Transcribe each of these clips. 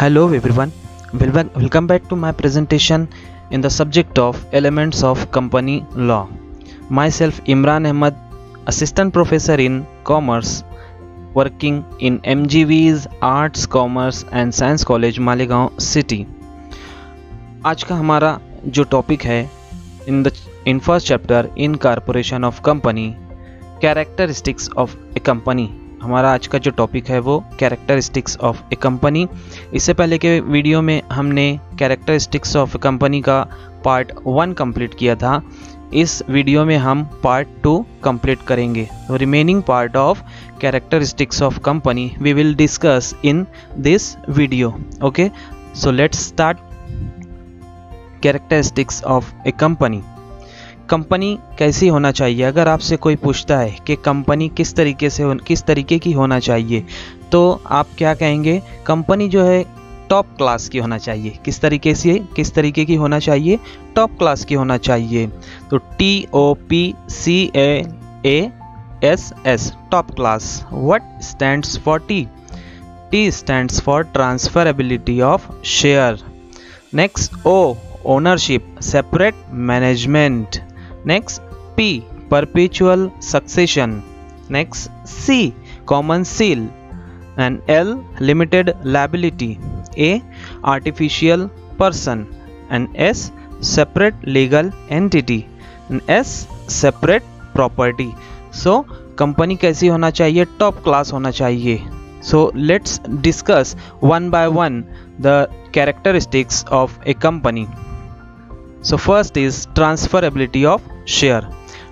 Hello everyone welcome back to my presentation in the subject of elements of company law myself Imran Ahmad assistant professor in commerce working in M G V's arts commerce and science college Malegaon city आज का हमारा जो topic है in the in first chapter incorporation of company characteristics of a company हमारा आज का जो topic है वो कैरेक्टरिस्टिक्स ऑफ ए कंपनी इससे पहले के वीडियो में हमने कैरेक्टरिस्टिक्स ऑफ ए कंपनी का पार्ट वन कंप्लीट किया था इस वीडियो में हम पार्ट टू कंप्लीट करेंगे remaining part of characteristics of company we will discuss in this video okay so let's start characteristics of a company company कैसी होना चाहिए अगर आपसे कोई पूछता है कि कंपनी किस तरीके से किस तरीके की होना चाहिए तो आप क्या कहेंगे कंपनी जो है टॉप क्लास की होना चाहिए किस तरीके से किस तरीके की होना चाहिए टॉप क्लास की होना चाहिए तो T O P C A A S S top class what stands for T T stands for transferability of share next O ownership separate management Next P perpetual succession. Next C common seal and L limited liability. A artificial person and S separate legal entity and S separate property. So company kaisi hona chahiye top class hona chahiye. So let's discuss one by one the characteristics of a company. So first is transferability of share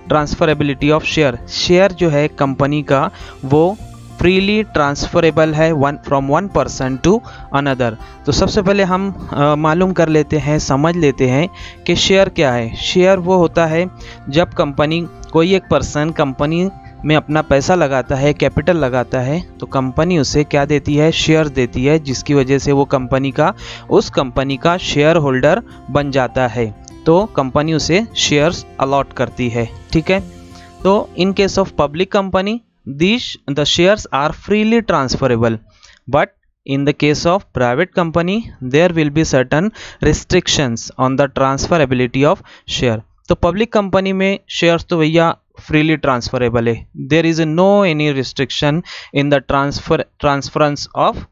transferability of share share जो है company का वो freely transferable है one from one person to another तो सबसे पहले हम मालूम कर लेते हैं समझ लेते हैं कि शेयर क्या है शेयर वो होता है जब कंपनी कोई एक पर्सन कंपनी में अपना पैसा लगाता है कैपिटल लगाता है तो कंपनी उसे क्या देती है शेयर देती है जिसकी वजह से वो कंपनी का उस कंपनी का शेयर होल्डर बन जाता है तो कंपनी उसे शेयर्स अलॉट करती है ठीक है तो in case of public company this the shares are freely transferable but in the case of private company there will be certain restrictions on the transferability of share तो public company में shares तो भैया freely transferable है there is no any restriction in the transfer transference of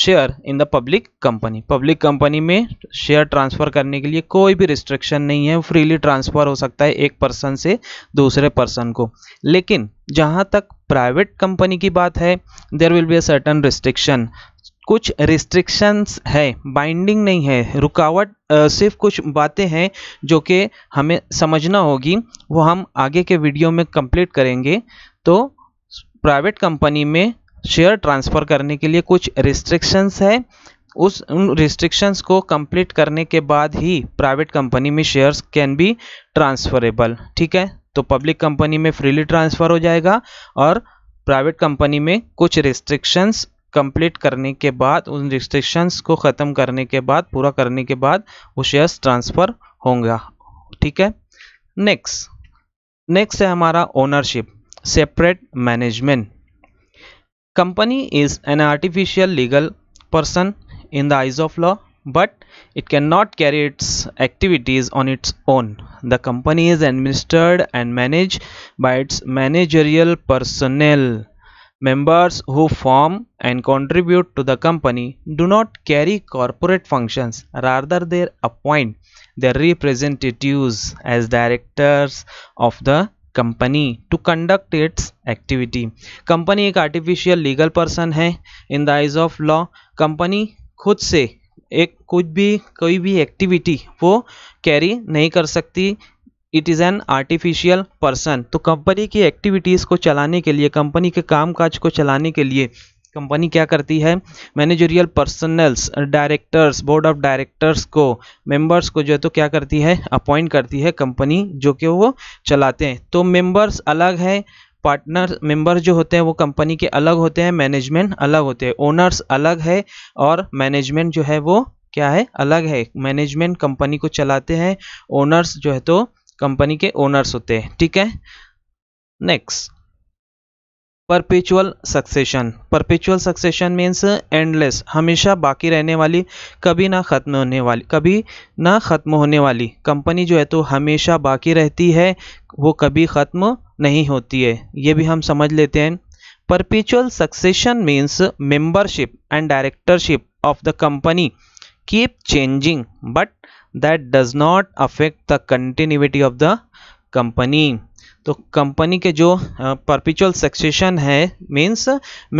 share in the public company public company में share transfer करने के लिए कोई भी रिस्ट्रिक्शन नहीं है फ्रीली ट्रांसफ़र हो सकता है एक पर्सन से दूसरे पर्सन को लेकिन जहाँ तक प्राइवेट कंपनी की बात है there will be a certain restriction कुछ रिस्ट्रिक्शंस है बाइंडिंग नहीं है रुकावट सिर्फ कुछ बातें हैं जो कि हमें समझना होगी वो हम आगे के वीडियो में कंप्लीट करेंगे तो प्राइवेट कंपनी में शेयर ट्रांसफ़र करने के लिए कुछ रिस्ट्रिक्शंस है उस उन रिस्ट्रिक्शंस को कंप्लीट करने के बाद ही प्राइवेट कंपनी में शेयर्स कैन बी ट्रांसफरेबल ठीक है तो पब्लिक कंपनी में फ्रीली ट्रांसफ़र हो जाएगा और प्राइवेट कंपनी में कुछ रिस्ट्रिक्शंस कंप्लीट करने के बाद उन रिस्ट्रिक्शंस को ख़त्म करने के बाद पूरा करने के बाद वो शेयर्स ट्रांसफ़र होंगे ठीक है नेक्स्ट नेक्स्ट है हमारा ownership separate management Company is an artificial legal person in the eyes of law but it cannot carry its activities on its own. The company is administered and managed by its managerial personnel. Members who form and contribute to the company do not carry corporate functions, rather they appoint their representatives as directors of the company to conduct its activity company एक artificial legal person है in the eyes of law company खुद से एक कुछ भी कोई भी activity वो कैरी नहीं कर सकती it is an artificial person तो कंपनी की एक्टिविटीज़ को चलाने के लिए कंपनी के कामकाज को चलाने के लिए कंपनी क्या करती है managerial personals directors board of directors को मेंबर्स को जो है तो क्या करती है अपॉइंट करती है कंपनी जो कि वो चलाते हैं तो मेंबर्स अलग है पार्टनर मेंबर जो होते हैं वो कंपनी के अलग होते हैं मैनेजमेंट अलग होते हैं ओनर्स अलग है और मैनेजमेंट जो है वो क्या है अलग है मैनेजमेंट कंपनी को चलाते हैं ओनर्स जो है तो कंपनी के ओनर्स होते हैं ठीक है next perpetual succession perpetual succession means endless हमेशा बाकी रहने वाली कभी ना ख़त्म होने वाली कभी ना ख़त्म होने वाली कंपनी जो है तो हमेशा बाकी रहती है वो कभी ख़त्म नहीं होती है ये भी हम समझ लेते हैं perpetual succession means membership and directorship of the company keep changing but that does not affect the continuity of the company तो कंपनी के जो परपिचुअल सक्सेशन है means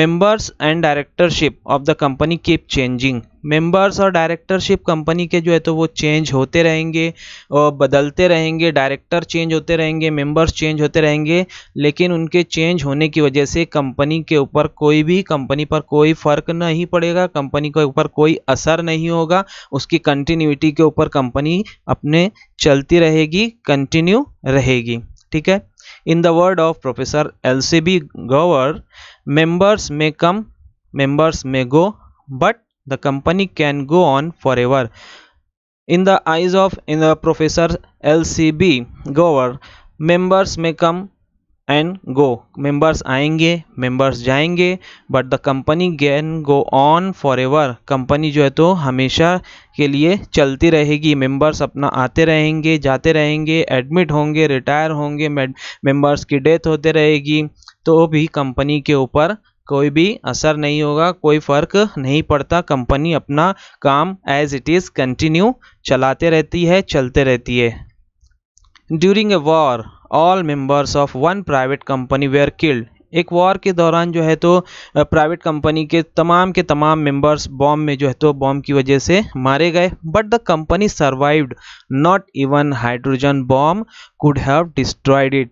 members and directorship of the company keep changing members और directorship company के जो है तो वो चेंज होते रहेंगे और बदलते रहेंगे डायरेक्टर चेंज होते रहेंगे मेंबर्स चेंज होते रहेंगे लेकिन उनके चेंज होने की वजह से कंपनी के ऊपर कोई भी कंपनी पर कोई फर्क नहीं पड़ेगा कंपनी के ऊपर कोई असर नहीं होगा उसकी कंटिन्यूटी के ऊपर कंपनी अपने चलती रहेगी कंटिन्यू रहेगी ठीक है in the word of Professor LCB Gower, members may come, members may go, but the company can go on forever. In the eyes of in the Professor LCB Gower, members may come, and go members आएंगे members जाएंगे but the company can go on for ever company जो है तो हमेशा के लिए चलती रहेगी मेंबर्स अपना आते रहेंगे जाते रहेंगे एडमिट होंगे रिटायर होंगे मेंबर्स की डेथ होते रहेगी तो भी कंपनी के ऊपर कोई भी असर नहीं होगा कोई फ़र्क नहीं पड़ता कंपनी अपना काम एज इट इज़ कंटिन्यू चलाते रहती है चलते रहती है during a war all members of one private company were killed एक वॉर के दौरान जो है तो प्राइवेट कंपनी के तमाम के तमाम मेंबर्स बॉम्ब में जो है तो बॉम्ब की वजह से मारे गए but the company survived not even hydrogen bomb could have destroyed it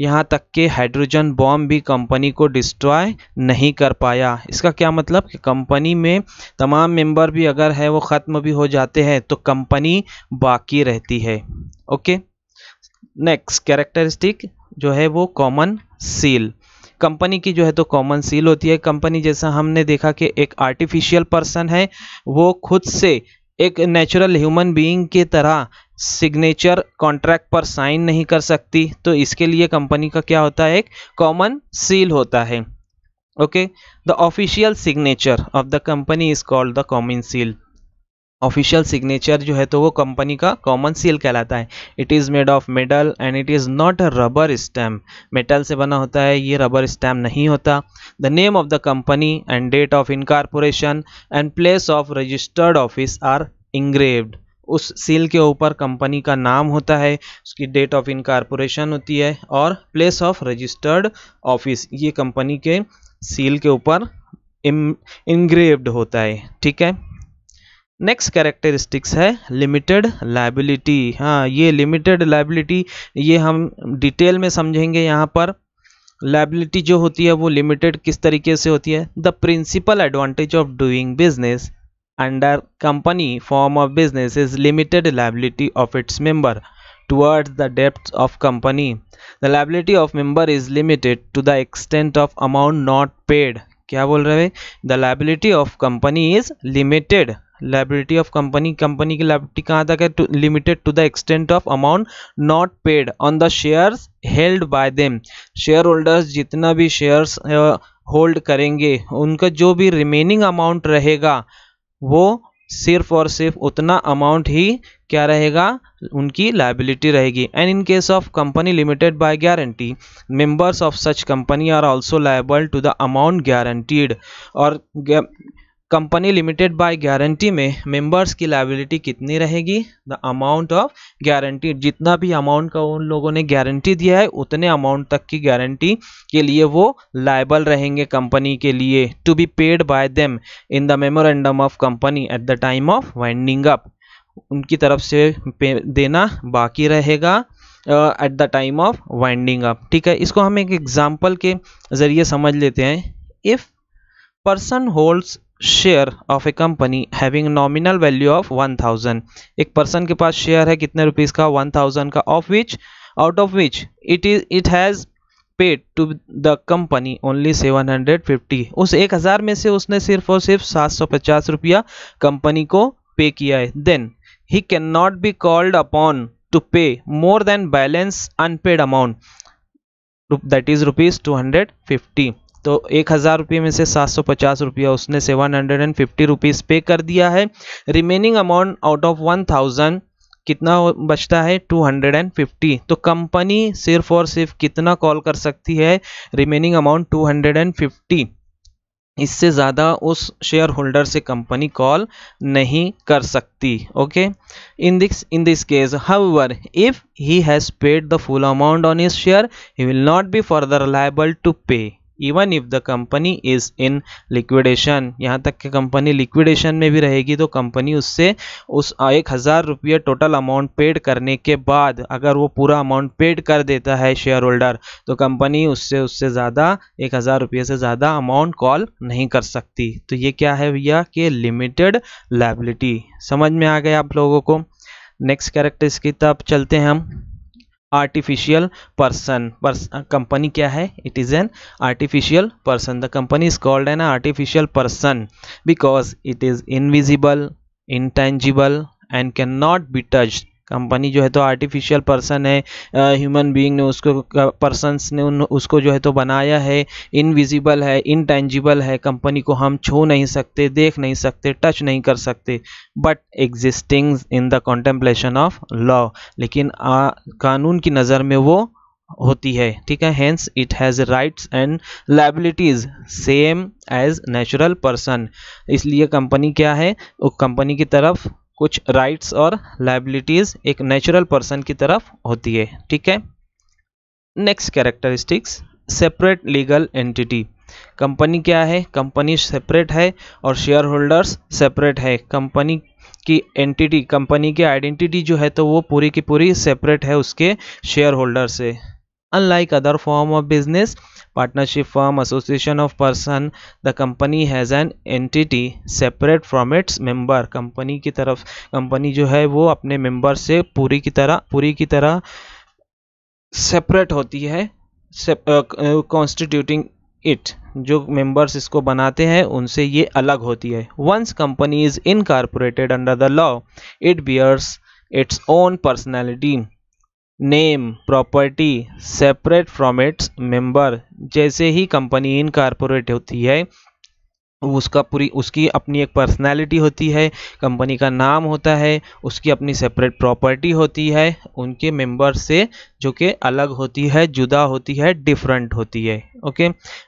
यहाँ तक के हाइड्रोजन बॉम्ब भी कंपनी को डिस्ट्रॉय नहीं कर पाया इसका क्या मतलब कि कंपनी में तमाम मेंबर भी अगर है वो ख़त्म भी हो जाते हैं तो कंपनी बाकी रहती है ओके okay? नेक्स्ट कैरेक्टरिस्टिक जो है वो कॉमन सील कंपनी की जो है तो कॉमन सील होती है कंपनी जैसा हमने देखा कि एक आर्टिफिशियल पर्सन है वो खुद से एक नेचुरल ह्यूमन बीइंग की तरह सिग्नेचर कॉन्ट्रैक्ट पर साइन नहीं कर सकती तो इसके लिए कंपनी का क्या होता है एक कॉमन सील होता है okay the official signature of the company is called the common seal official signature जो है तो वो कंपनी का कॉमन सील कहलाता है it is made of metal and it is not a rubber stamp metal से बना होता है ये रबर स्टैम्प नहीं होता the name of the company and date of incorporation and place of registered office are engraved उस seal के ऊपर कंपनी का नाम होता है उसकी डेट ऑफ इनकारपोरेशन होती है और प्लेस ऑफ रजिस्टर्ड ऑफिस ये कंपनी के सील के ऊपर इंग्रेव्ड होता है ठीक है नेक्स्ट कैरेक्टरिस्टिक्स है लिमिटेड लाइबिलिटी हाँ ये लिमिटेड लाइबिलिटी ये हम डिटेल में समझेंगे यहाँ पर लाइबिलिटी जो होती है वो लिमिटेड किस तरीके से होती है the principal advantage of doing business under company form of business is limited liability of its member towards the depth of company the liability of member is limited to the extent of amount not paid क्या बोल रहे हैं the liability of company is limited liability of company company की liability कहाँ तक है limited to the extent of amount not paid on the shares held by them share holders जितना भी शेयर्स होल्ड करेंगे उनका जो भी रिमेनिंग अमाउंट रहेगा वो सिर्फ और सिर्फ उतना अमाउंट ही क्या रहेगा उनकी लाइबिलिटी रहेगी and in case of company limited by guarantee members of such company are also liable to the amount guaranteed और कंपनी लिमिटेड बाय गारंटी में मेंबर्स की लाइबिलिटी कितनी रहेगी द अमाउंट ऑफ गारंटी जितना भी अमाउंट का उन लोगों ने गारंटी दिया है उतने अमाउंट तक की गारंटी के लिए वो लाइबल रहेंगे कंपनी के लिए to be paid by them in the memorandum of company at the time of winding up उनकी तरफ से देना बाकी रहेगा at the time of winding up ठीक है इसको हम एक एग्जाम्पल के ज़रिए समझ लेते हैं if person holds share of a company having nominal value of 1000 एक पर्सन के पास शेयर है कितने रुपीस का 1000 का of which out of which it is it has paid to the company only 750 उस 1000 में से उसने सिर्फ और सिर्फ 750 रुपया कंपनी को पे किया है then he can not be called upon to pay more than balance unpaid amount that is rupees two hundred fifty तो एक हज़ार रुपये में से सात सौ पचास रुपया उसने seven hundred and fifty rupees pay कर दिया है remaining amount out of one thousand कितना बचता है टू हंड्रेड एंड फिफ्टी तो कंपनी सिर्फ और सिर्फ कितना कॉल कर सकती है remaining amount two hundred and fifty इससे ज़्यादा उस शेयर होल्डर से कंपनी कॉल नहीं कर सकती okay in this in this case however if he has paid the full amount on his share he will not be further liable to pay even if the company is in liquidation यहाँ तक कि company liquidation में भी रहेगी तो company उससे उस एक हज़ार रुपये टोटल अमाउंट पेड करने के बाद अगर वो पूरा अमाउंट पेड कर देता है शेयर होल्डर तो कंपनी उससे उससे ज़्यादा एक हज़ार रुपये से ज़्यादा अमाउंट कॉल नहीं कर सकती तो ये क्या है भैया कि लिमिटेड लाइबिलिटी समझ में आ गया आप लोगों को नेक्स्ट कैरेक्टर्स की तब चलते हैं हम artificial person uh, company kya hai it is an artificial person the company is called an artificial person because it is invisible intangible and cannot be touched company जो है तो आर्टिफिशियल पर्सन है human being ने उसको persons ने उन उसको जो है तो बनाया है इनविजिबल है इनटेंजिबल है कंपनी को हम छू नहीं सकते देख नहीं सकते टच नहीं कर सकते but existing in the contemplation of law लेकिन आ, कानून की नज़र में वो होती है ठीक है hence it has rights and liabilities same as natural person इसलिए कंपनी क्या है वो कंपनी की तरफ कुछ राइट्स और लाइबिलिटीज एक नेचुरल पर्सन की तरफ होती है ठीक है next characteristics separate legal entity company क्या है कंपनी सेपरेट है और शेयर होल्डर्स सेपरेट है कंपनी की एंटिटी कंपनी की आइडेंटिटी जो है तो वो पूरी की पूरी सेपरेट है उसके शेयर होल्डर से Unlike other form of business, partnership firm, association of person, the company has an entity separate from its member. Company की तरफ कंपनी जो है वो अपने member से पूरी की तरह पूरी की तरह सेपरेट होती है कॉन्स्टिट्यूटिंग इट जो मेंबर्स इसको बनाते हैं उनसे ये अलग होती है once company is incorporated under the law it bears its own personality name property separate from its member जैसे ही कंपनी इनकॉर्पोरेट होती है उसका पूरी उसकी अपनी एक पर्सनालिटी होती है कंपनी का नाम होता है उसकी अपनी सेपरेट प्रॉपर्टी होती है उनके मेंबर से जो कि अलग होती है जुदा होती है डिफरेंट होती है okay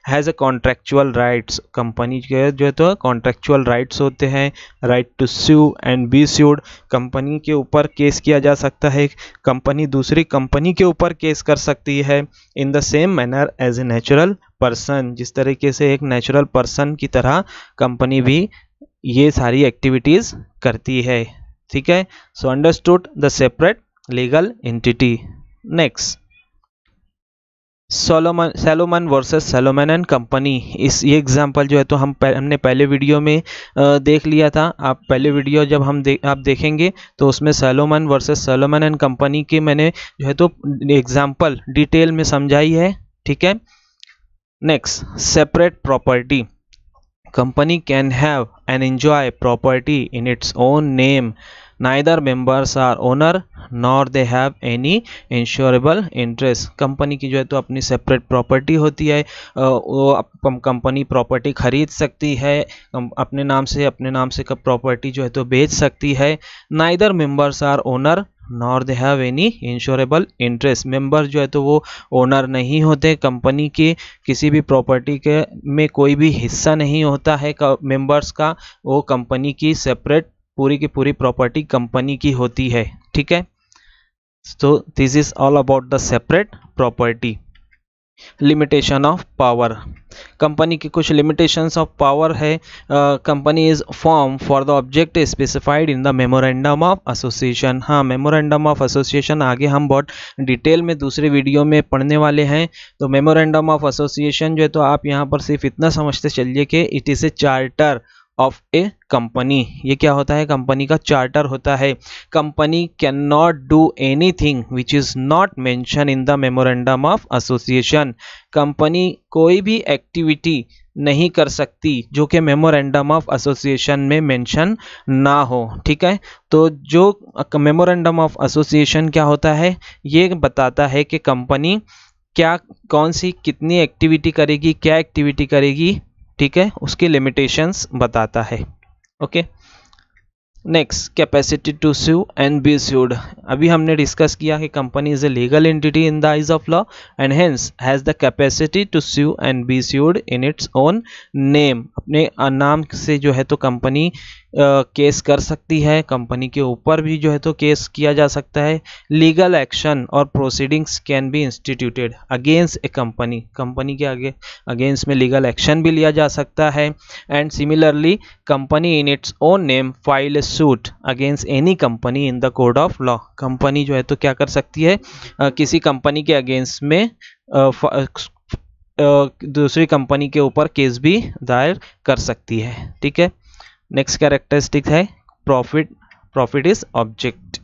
has a contractual rights company के जो है तो कॉन्ट्रेक्चुअल राइट्स होते हैं right to sue and be sued company के ऊपर केस किया जा सकता है कंपनी दूसरी कंपनी के ऊपर केस कर सकती है in the same manner as a natural person जिस तरीके से एक नेचुरल पर्सन की तरह कंपनी भी ये सारी एक्टिविटीज़ करती है ठीक है so understood the separate legal entity next Solomon Salomon versus Salomon and company इस ये एग्जांपल जो है तो हम हमने पहले वीडियो में देख लिया था आप पहले वीडियो जब हम दे, आप देखेंगे तो उसमें Salomon versus Salomon and company के मैंने जो है तो एग्जांपल डिटेल में समझाई है ठीक है next separate property company can have an enjoy property in its own name neither members are owner nor they have any insurable interest company की जो है तो अपनी सेपरेट प्रॉपर्टी होती है वो कंपनी प्रॉपर्टी खरीद सकती है अपने नाम से अपने नाम से कब प्रॉपर्टी जो है तो बेच सकती है neither members are owner nor they have any insurable interest member जो है तो वो ओनर नहीं होते कंपनी के किसी भी प्रॉपर्टी के में कोई भी हिस्सा नहीं होता है मेंबर्स का वो कंपनी की सेपरेट पूरी की पूरी प्रॉपर्टी कंपनी की होती है ठीक है तो this is all about the separate property limitation of power company की कुछ लिमिटेशंस ऑफ पावर है company is form for the object specified in the memorandum of association हाँ मेमोरेंडम ऑफ एसोसिएशन आगे हम बहुत डिटेल में दूसरे वीडियो में पढ़ने वाले हैं तो मेमोरेंडम ऑफ एसोसिएशन जो है तो आप यहाँ पर सिर्फ इतना समझते चलिए कि it is a charter of a company ये क्या होता है कंपनी का चार्टर होता है company can not do anything which is not mention in the memorandum of association company कोई भी एक्टिविटी नहीं कर सकती जो कि मेमोरेंडम ऑफ एसोसिएशन में मेंशन ना हो ठीक है तो जो मेमोरेंडम ऑफ एसोसिएशन क्या होता है ये बताता है कि कंपनी क्या कौन सी कितनी एक्टिविटी करेगी क्या एक्टिविटी करेगी ठीक है उसकी लिमिटेशंस बताता है okay next capacity to sue and be sued अभी हमने डिस्कस किया कि company is a legal entity in the eyes of law and hence has the capacity to sue and be sued in its own name अपने नाम से जो है तो कंपनी केस कर सकती है कंपनी के ऊपर भी जो है तो केस किया जा सकता है लीगल एक्शन और proceedings can be instituted against a company company के आगे अगेंस्ट में लीगल एक्शन भी लिया जा सकता है and similarly company in its own name file suit against any company in the code of law company जो है तो क्या कर सकती है आ, किसी कंपनी के अगेंस्ट में आ, दूसरी कंपनी के ऊपर केस भी दायर कर सकती है ठीक है नेक्स्ट कैरेक्टरिस्टिक है profit profit is object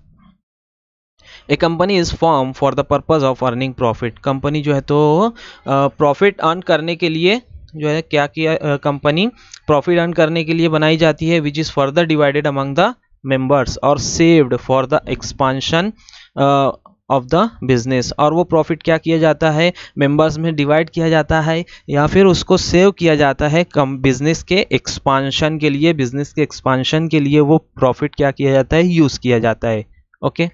a company is form for the purpose of earning profit company जो है तो प्रॉफिट अर्न करने के लिए जो है क्या किया कंपनी प्रॉफिट अर्न करने के लिए बनाई जाती है which is further divided among the members और saved for the expansion of the business और वो प्रॉफिट क्या किया जाता है मेंबर्स में डिवाइड किया जाता है या फिर उसको सेव किया जाता है कम बिजनेस के एक्सपांशन के लिए बिजनेस के एक्सपांशन के लिए वो प्रॉफिट क्या किया जाता है यूज़ किया जाता है ओके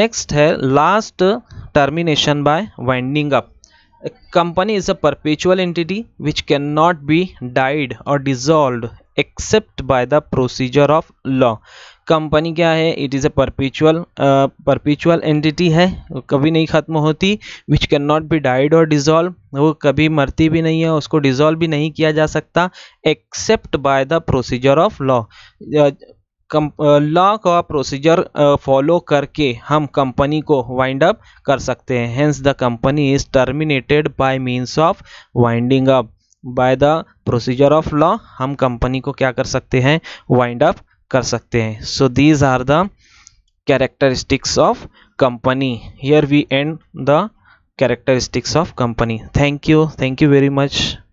नेक्स्ट है last termination by winding up company is a perpetual entity which can not be died और dissolve except by the procedure of law company क्या है it is a perpetual perpetual entity है कभी नहीं ख़त्म होती which can not be died और dissolve वो कभी मरती भी नहीं है उसको डिजॉल्व भी नहीं किया जा सकता except by the procedure of law law का प्रोसीजर फॉलो uh, करके हम कंपनी को वाइंड अप कर सकते हैं hence the company is terminated by means of winding up by the procedure of law हम कंपनी को क्या कर सकते हैं वाइंड अप कर सकते हैं so these are the characteristics of company here we end the characteristics of company thank you thank you very much